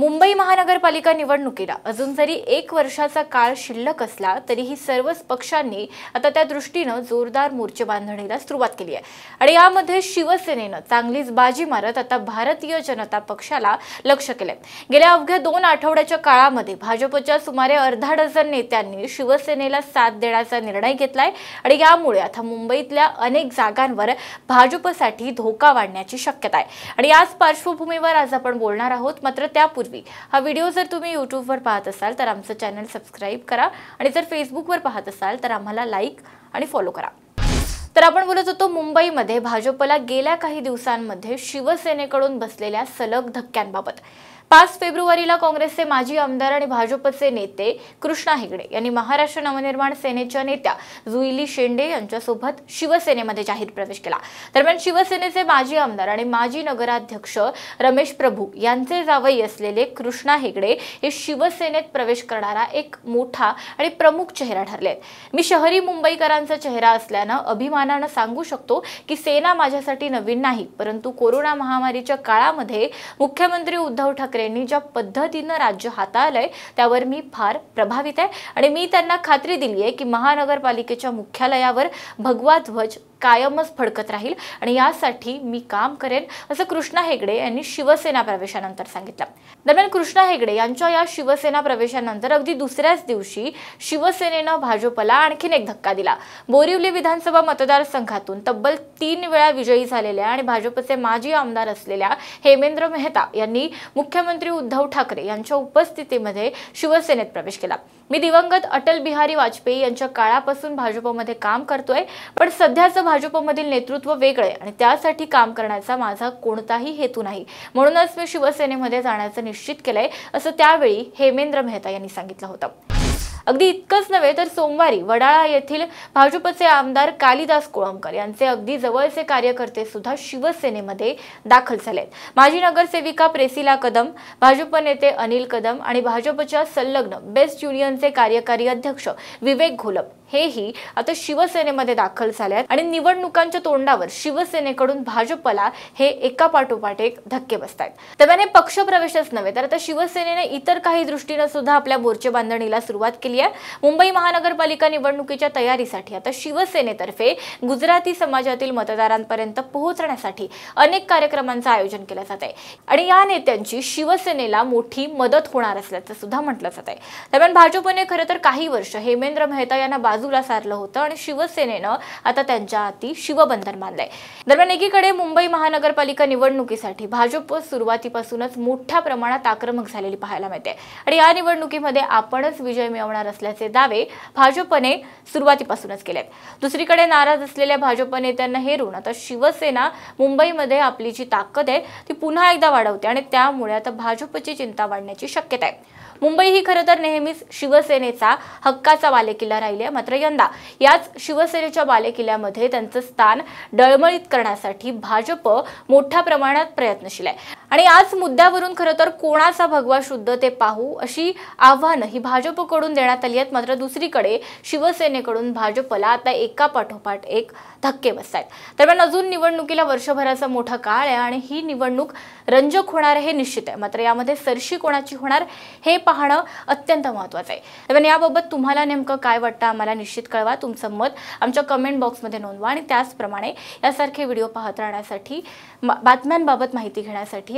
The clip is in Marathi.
मुंबई महानगरपालिका निवडणुकीला अजून जरी एक वर्षाचा काळ शिल्लक असला तरीही सर्वच पक्षांनी आता त्या दृष्टीनं जोरदार मोर्चे बांधणीला सुरुवात केली आहे आणि यामध्ये शिवसेनेनं चांगलीच बाजी मारत आता भारतीय जनता पक्षाला लक्ष केलंय गेल्या अवघ्या दोन आठवड्याच्या काळामध्ये भाजपच्या सुमारे अर्धा डझन नेत्यांनी शिवसेनेला साथ देण्याचा निर्णय घेतलाय आणि यामुळे आता मुंबईतल्या अनेक जागांवर भाजपसाठी धोका वाढण्याची शक्यता आहे आणि याच पार्श्वभूमीवर आज आपण बोलणार आहोत मात्र त्यापूर्वी हा व्हिडिओ जर तुम्ही यूट्यूबवर पाहत असाल तर आमचं चॅनल सबस्क्राईब करा आणि जर फेसबुकवर पाहत असाल तर आम्हाला लाईक आणि फॉलो करा तर आपण बोलत होतो मुंबईमध्ये भाजपला गेल्या काही दिवसांमध्ये शिवसेनेकडून बसलेल्या सलग धक्क्यांबाबत पाच फेब्रुवारीला काँग्रेसचे माजी आमदार आणि भाजपचे नेते कृष्णा हेगडे यांनी महाराष्ट्र नवनिर्माण सेनेच्या नेत्या जुईली शेंडे यांच्यासोबत शिवसेनेमध्ये जाहीर प्रवेश केला दरम्यान शिवसेनेचे माजी आमदार आणि माजी नगराध्यक्ष रमेश प्रभू यांचे जावई असलेले कृष्णा हेगडे हे शिवसेनेत प्रवेश करणारा एक मोठा आणि प्रमुख चेहरा ठरले मी शहरी मुंबईकरांचा चेहरा असल्यानं अभिमान समाधानानं सांगू शकतो की सेना माझ्यासाठी नवीन नाही परंतु कोरोना महामारीच्या काळामध्ये मुख्यमंत्री उद्धव ठाकरेंनी ज्या पद्धतीनं राज्य हाताळलंय त्यावर मी फार प्रभावित आहे आणि मी त्यांना खात्री दिली आहे की महानगरपालिकेच्या मुख्यालयावर भगवा ध्वज कायमच फडकत राहील आणि यासाठी मी काम करेन असं कृष्णा हेगडे यांनी शिवसेना प्रवेशानंतर सांगितलं दरम्यान कृष्णा हेगडे यांच्या या शिवसेना प्रवेशानंतर अगदी दुसऱ्याच दिवशी शिवसेनेनं भाजपला आणखीन एक धक्का दिला बोरिवली विधानसभा मतदारसंघातून तब्बल तीन वेळा विजयी झालेल्या आणि भाजपचे माजी आमदार असलेल्या हेमेंद्र मेहता यांनी मुख्यमंत्री उद्धव ठाकरे यांच्या उपस्थितीमध्ये शिवसेनेत प्रवेश केला मी दिवंगत अटल बिहारी वाजपेयी यांच्या काळापासून भाजपमध्ये काम करतोय पण सध्याचं भाजपमधील नेतृत्व वेगळे आणि त्यासाठी काम करण्याचा माझा कोणताही हेतू नाही म्हणूनच मी शिवसेनेमध्ये जाण्याचं निश्चित केलंय असं त्यावेळी हेमेंद्र मेहता यांनी सांगितलं होतं अगदी इतकंच नव्हे तर सोमवारी वडाळा येथील भाजपचे आमदार कालिदास कोळंबकर यांचे अगदी जवळचे कार्यकर्ते सुद्धा शिवसेनेमध्ये दाखल झाले माजी नगरसेविका प्रेसिला कदम भाजप नेते अनिल कदम आणि भाजपच्या संलग्न बेस्ट युनियनचे कार्यकारी अध्यक्ष विवेक घोलप हेही आता शिवसेनेमध्ये दाखल झाले आहेत आणि निवडणुकांच्या तोंडावर शिवसेनेकडून भाजपला हे एका पाठोपाठ एक धक्के बसत आहेत दरम्यान पक्षप्रवेशच नव्हे तर आता शिवसेनेने इतर काही दृष्टीनं सुद्धा आपल्या मोर्चे बांधणीला सुरुवात केली आहे मुंबई महानगरपालिका निवडणुकीच्या तयारीसाठी आता शिवसेनेतर्फे गुजराती समाजातील मतदारांपर्यंत पोहोचण्यासाठी अनेक कार्यक्रमांचं आयोजन केलं जात आहे आणि या नेत्यांची शिवसेनेला मोठी मदत होणार असल्याचं सुद्धा म्हटलं जात आहे दरम्यान भाजपने खरं तर काही वर्ष हेमेंद्र मेहता यांना बाजूला सारलं होतं आणि शिवसेनेनं आता त्यांच्या हाती शिवबंधन मानलंय दरम्यान एकीकडे मुंबई महानगरपालिका निवडणुकीसाठी भाजप सुरुवातीपासूनच मोठ्या प्रमाणात आक्रमक झालेली पाहायला मिळते आणि या निवडणुकीमध्ये आपणच विजय मिळवणार असल्याचे दावे भाजपने सुरुवातीपासूनच केलेत दुसरीकडे नाराज असलेल्या भाजप नेत्यांना हेरून आता शिवसेना मुंबईमध्ये आपली जी ताकद आहे ती पुन्हा एकदा वाढवते आणि त्यामुळे आता भाजपची चिंता वाढण्याची शक्यता आहे मुंबई ही खरं तर नेहमीच शिवसेनेचा हक्काचा बालेकिल्ला राहिली आहे मात्र यंदा याच शिवसेनेच्या बालेकिल्ल्यामध्ये त्यांचं स्थान डळमळीत करण्यासाठी भाजप मोठ्या प्रमाणात प्रयत्नशील आहे आणि आज मुद्द्यावरून खरं तर कोणाचा भगवा शुद्ध ते पाहू अशी आव्हानं ही भाजपकडून देण्यात आली आहेत मात्र दुसरीकडे शिवसेनेकडून भाजपला आता एका पाठोपाठ एक धक्के बसत आहेत दरम्यान अजून निवडणुकीला वर्षभराचा मोठा काळ आहे आणि ही निवडणूक रंजक होणार हे निश्चित आहे मात्र यामध्ये सरशी कोणाची होणार हे पाहणं अत्यंत महत्वाचं आहे दरम्यान याबाबत तुम्हाला नेमकं काय वाटतं आम्हाला निश्चित कळवा तुमचं मत आमच्या कमेंट बॉक्समध्ये नोंदवा आणि त्याचप्रमाणे यासारखे व्हिडिओ पाहत राहण्यासाठी बातम्यांबाबत माहिती घेण्यासाठी